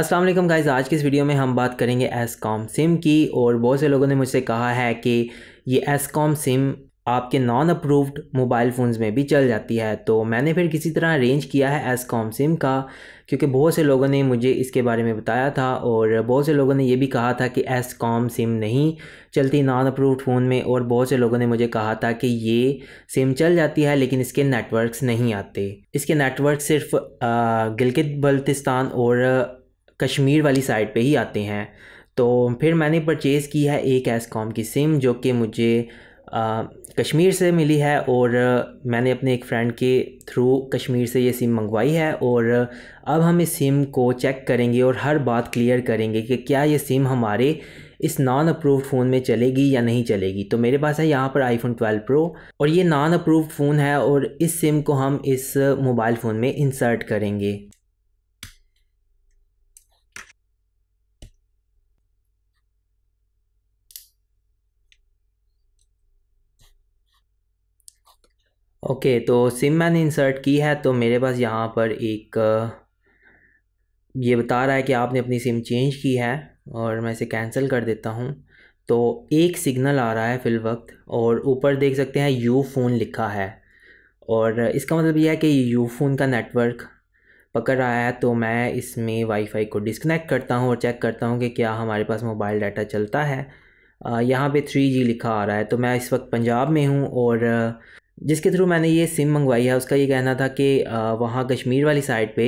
अस्सलाम वालेकुम गाइज़ आज की इस वीडियो में हम बात करेंगे एस कॉम सिम की और बहुत से लोगों ने मुझसे कहा है कि ये एस कॉम सिम आपके नॉन अप्रूव्ड मोबाइल फ़ोन्स में भी चल जाती है तो मैंने फिर किसी तरह अरेंज किया है एस कॉम सिम का क्योंकि बहुत से लोगों ने मुझे इसके बारे में बताया था और बहुत से लोगों ने ये भी कहा था कि एस कॉम सिम नहीं चलती नॉन अप्रूव्ड फ़ोन में और बहुत से लोगों ने मुझे कहा था कि ये सिम चल जाती है लेकिन इसके नेटवर्क्स नहीं आते इसके नेटवर्क सिर्फ गिलगित बल्तिस्तान और कश्मीर वाली साइड पे ही आते हैं तो फिर मैंने परचेज़ की है एक एसकॉम की सिम जो कि मुझे आ, कश्मीर से मिली है और मैंने अपने एक फ्रेंड के थ्रू कश्मीर से ये सिम मंगवाई है और अब हम इस सिम को चेक करेंगे और हर बात क्लियर करेंगे कि क्या ये सिम हमारे इस नॉन अप्रूव्ड फ़ोन में चलेगी या नहीं चलेगी तो मेरे पास है यहाँ पर आईफोन 12 प्रो और ये नॉन अप्रूव्ड फ़ोन है और इस सिम को हम इस मोबाइल फ़ोन में इंसर्ट करेंगे ओके तो सिम मैंने इंसर्ट की है तो मेरे पास यहाँ पर एक ये बता रहा है कि आपने अपनी सिम चेंज की है और मैं इसे कैंसिल कर देता हूँ तो एक सिग्नल आ रहा है फिल वक्त और ऊपर देख सकते हैं यू फ़ोन लिखा है और इसका मतलब यह है कि यू फ़ोन का नेटवर्क पकड़ रहा है तो मैं इसमें वाईफाई को डिसकनेक्ट करता हूँ और चेक करता हूँ कि क्या हमारे पास मोबाइल डाटा चलता है यहाँ पे थ्री जी लिखा आ रहा है तो मैं इस वक्त पंजाब में हूँ और जिसके थ्रू मैंने ये सिम मंगवाई है उसका ये कहना था कि वहाँ कश्मीर वाली साइड पे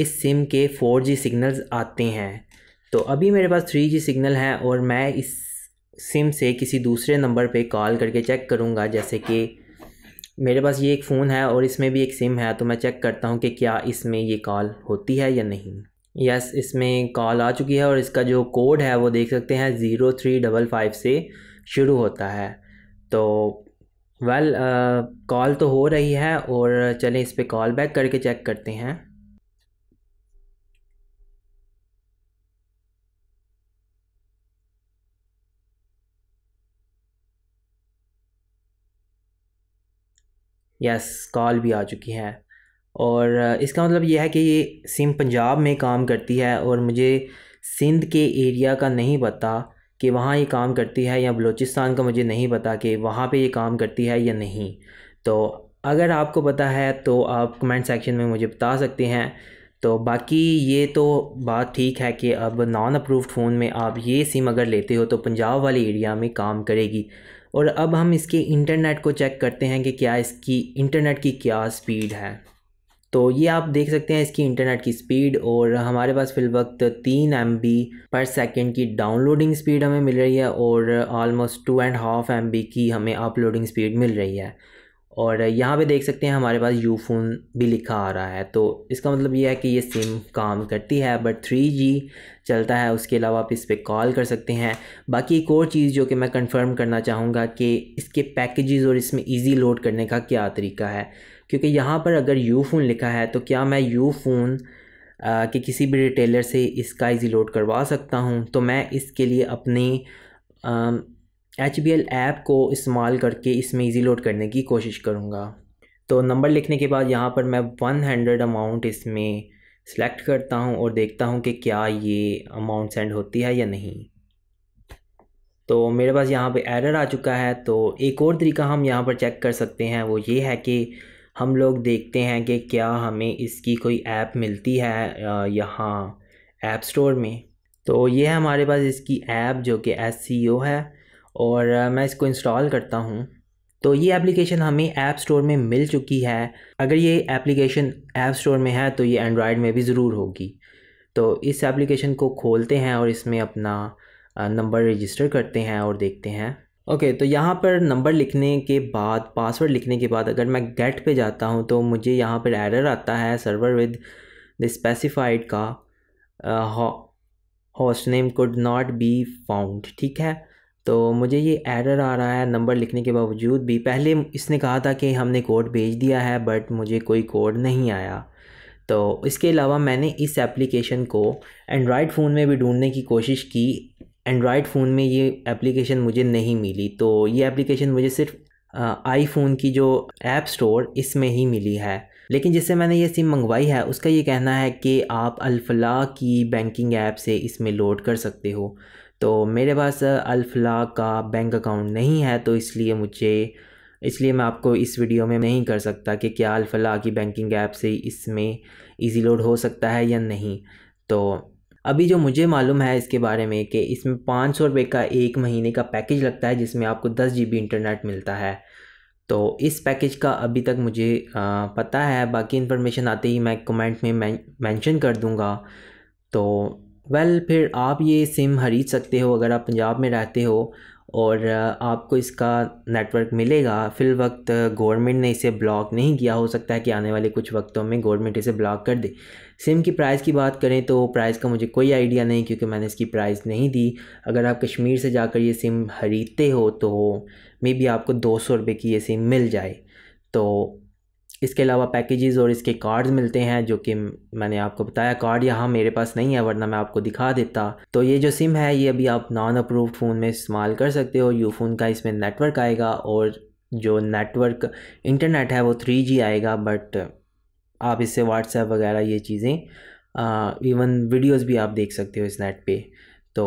इस सिम के फ़ोर जी सिग्नल्स आते हैं तो अभी मेरे पास थ्री जी सिग्नल हैं और मैं इस सिम से किसी दूसरे नंबर पे कॉल करके चेक करूँगा जैसे कि मेरे पास ये एक फ़ोन है और इसमें भी एक सिम है तो मैं चेक करता हूँ कि क्या इसमें ये कॉल होती है या नहीं यस इसमें कॉल आ चुकी है और इसका जो कोड है वो देख सकते हैं ज़ीरो थ्री डबल फाइव से शुरू होता है तो वेल कॉल uh, तो हो रही है और चलें इस पर कॉल बैक करके चेक करते हैं यस कॉल भी आ चुकी है और uh, इसका मतलब यह है कि ये सिम पंजाब में काम करती है और मुझे सिंध के एरिया का नहीं पता कि वहाँ ये काम करती है या बलूचिस्तान का मुझे नहीं पता कि वहाँ पे ये काम करती है या नहीं तो अगर आपको पता है तो आप कमेंट सेक्शन में मुझे बता सकते हैं तो बाकी ये तो बात ठीक है कि अब नॉन अप्रूव्ड फ़ोन में आप ये सिम अगर लेते हो तो पंजाब वाले एरिया में काम करेगी और अब हम इसके इंटरनेट को चेक करते हैं कि क्या इसकी इंटरनेट की क्या स्पीड है तो ये आप देख सकते हैं इसकी इंटरनेट की स्पीड और हमारे पास फिल वक्त तीन एम पर सेकेंड की डाउनलोडिंग स्पीड हमें मिल रही है और almost two and half M की हमें अपलोडिंग स्पीड मिल रही है और यहाँ पे देख सकते हैं हमारे पास यू फ़ोन भी लिखा आ रहा है तो इसका मतलब ये है कि ये सिम काम करती है बट थ्री जी चलता है उसके अलावा आप इस पर कॉल कर सकते हैं बाकी एक और चीज़ जो कि मैं कंफर्म करना चाहूँगा कि इसके पैकेजेस और इसमें इजी लोड करने का क्या तरीका है क्योंकि यहाँ पर अगर यू फ़ोन लिखा है तो क्या मैं यू फ़ोन के किसी भी रिटेलर से इसका इजी लोड करवा सकता हूँ तो मैं इसके लिए अपनी एच बी एल ऐप को इस्तेमाल करके इसमें इजी लोड करने की कोशिश करूँगा तो नंबर लिखने के बाद यहाँ पर मैं वन हंड्रेड अमाउंट इसमें सेलेक्ट करता हूँ और देखता हूँ कि क्या ये अमाउंट सेंड होती है या नहीं तो मेरे पास यहाँ पे एरर आ चुका है तो एक और तरीका हम यहाँ पर चेक कर सकते हैं वो ये है कि हम लोग देखते हैं कि क्या हमें इसकी कोई ऐप मिलती है यहाँ ऐप स्टोर में तो ये है हमारे पास इसकी ऐप जो कि एस सी ओ है और मैं इसको इंस्टॉल करता हूँ तो ये एप्लीकेशन हमें ऐप स्टोर में मिल चुकी है अगर ये एप्लीकेशन ऐप स्टोर में है तो ये एंड्रॉयड में भी ज़रूर होगी तो इस एप्लीकेशन को खोलते हैं और इसमें अपना नंबर रजिस्टर करते हैं और देखते हैं ओके okay, तो यहाँ पर नंबर लिखने के बाद पासवर्ड लिखने के बाद अगर मैं गेट पे जाता हूँ तो मुझे यहाँ पर एरर आता है सर्वर विद द स्पेसिफाइड का host name could not be found ठीक है तो मुझे ये एरर आ रहा है नंबर लिखने के बावजूद भी पहले इसने कहा था कि हमने कोड भेज दिया है बट मुझे कोई कोड नहीं आया तो इसके अलावा मैंने इस एप्लीकेशन को एंड्रॉयड फ़ोन में भी ढूंढने की कोशिश की एंड्रॉयड फ़ोन में ये एप्लीकेशन मुझे नहीं मिली तो ये एप्लीकेशन मुझे सिर्फ आईफोन की जो ऐप स्टोर इसमें ही मिली है लेकिन जिससे मैंने ये सिम मंगवाई है उसका ये कहना है कि आप अल्फला की बैंकिंग ऐप से इसमें लोड कर सकते हो तो मेरे पास अल्फला का बैंक अकाउंट नहीं है तो इसलिए मुझे इसलिए मैं आपको इस वीडियो में नहीं कर सकता कि क्या अल्फला की बैंकिंग ऐप से इसमें इजी लोड हो सकता है या नहीं तो अभी जो मुझे मालूम है इसके बारे में कि इसमें पाँच सौ रुपये का एक महीने का पैकेज लगता है जिसमें आपको दस जी बी इंटरनेट मिलता है तो इस पैकेज का अभी तक मुझे पता है बाकी इन्फॉर्मेशन आते ही मैं कमेंट में मेंशन कर दूंगा तो वेल फिर आप ये सिम खरीद सकते हो अगर आप पंजाब में रहते हो और आपको इसका नेटवर्क मिलेगा फिल वक्त गवर्नमेंट ने इसे ब्लॉक नहीं किया हो सकता है कि आने वाले कुछ वक्तों में गवर्नमेंट इसे ब्लॉक कर दे सिम की प्राइस की बात करें तो प्राइस का मुझे कोई आइडिया नहीं क्योंकि मैंने इसकी प्राइस नहीं दी अगर आप कश्मीर से जाकर ये सिम ख़रीदते हो तो मे बी आपको दो सौ रुपये की ये सिम मिल जाए तो इसके अलावा पैकेजेस और इसके कार्ड्स मिलते हैं जो कि मैंने आपको बताया कार्ड यहाँ मेरे पास नहीं है वरना मैं आपको दिखा देता तो ये जो सिम है ये अभी आप नॉन अप्रूव्ड फ़ोन में इस्तेमाल कर सकते हो यू फ़ोन का इसमें नेटवर्क आएगा और जो नेटवर्क इंटरनेट है वो थ्री आएगा बट आप इससे व्हाट्सएप वगैरह ये चीज़ें इवन वीडियोज़ भी आप देख सकते हो इस नेट पर तो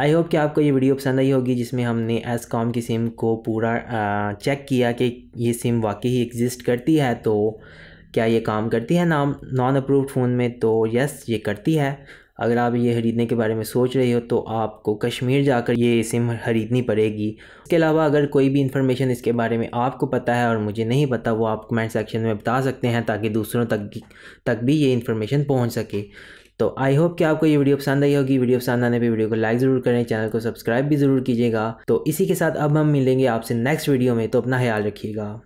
आई होप कि आपको ये वीडियो पसंद आई होगी जिसमें हमने एस कॉम की सिम को पूरा चेक किया कि ये सिम वाकई ही एग्जिस्ट करती है तो क्या ये काम करती है नाम नॉन अप्रूव्ड फ़ोन में तो यस ये करती है अगर आप ये ख़रीदने के बारे में सोच रहे हो तो आपको कश्मीर जाकर ये सिम ख़रीदनी पड़ेगी इसके अलावा अगर कोई भी इन्फॉर्मेशन इसके बारे में आपको पता है और मुझे नहीं पता वो आप कमेंट सेक्शन में बता सकते हैं ताकि दूसरों तक तक भी ये इन्फॉर्मेशन पहुंच सके तो आई होप कि आपको ये वीडियो पसंद आई होगी वीडियो पसंद आने पे वीडियो को लाइक ज़रूर करें चैनल को सब्सक्राइब भी ज़रूर कीजिएगा तो इसी के साथ अब हम मिलेंगे आपसे नेक्स्ट वीडियो में तो अपना ख्याल रखिएगा